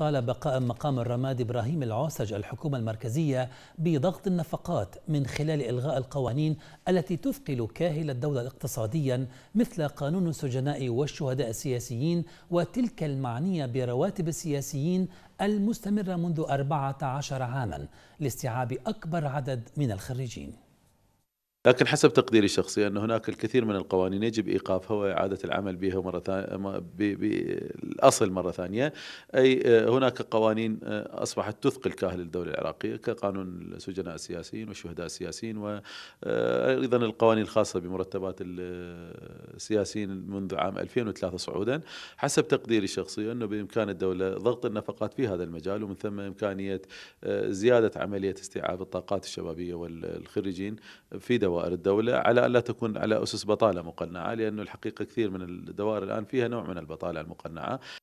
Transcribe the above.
طال بقاء مقام الرماد إبراهيم العوسج الحكومة المركزية بضغط النفقات من خلال إلغاء القوانين التي تثقل كاهل الدولة اقتصاديا مثل قانون السجناء والشهداء السياسيين وتلك المعنية برواتب السياسيين المستمرة منذ 14 عاما لاستيعاب أكبر عدد من الخريجين لكن حسب تقديري الشخصي أن هناك الكثير من القوانين يجب إيقافها وإعادة العمل بها مرة ثانية بالأصل مرة ثانية أي آه، هناك قوانين آه، أصبحت تثقل كاهل الدولة العراقية كقانون السجناء السياسيين والشهداء السياسيين وأيضا آه، القوانين الخاصة بمرتبات السياسيين منذ عام 2003 صعودا حسب تقديري الشخصي أنه بإمكان الدولة ضغط النفقات في هذا المجال ومن ثم إمكانية زيادة عملية استيعاب الطاقات الشبابية والخريجين في دولة دوائر الدولة على ألا تكون على أسس بطالة مقنعة لأن الحقيقة كثير من الدوائر الآن فيها نوع من البطالة المقنعة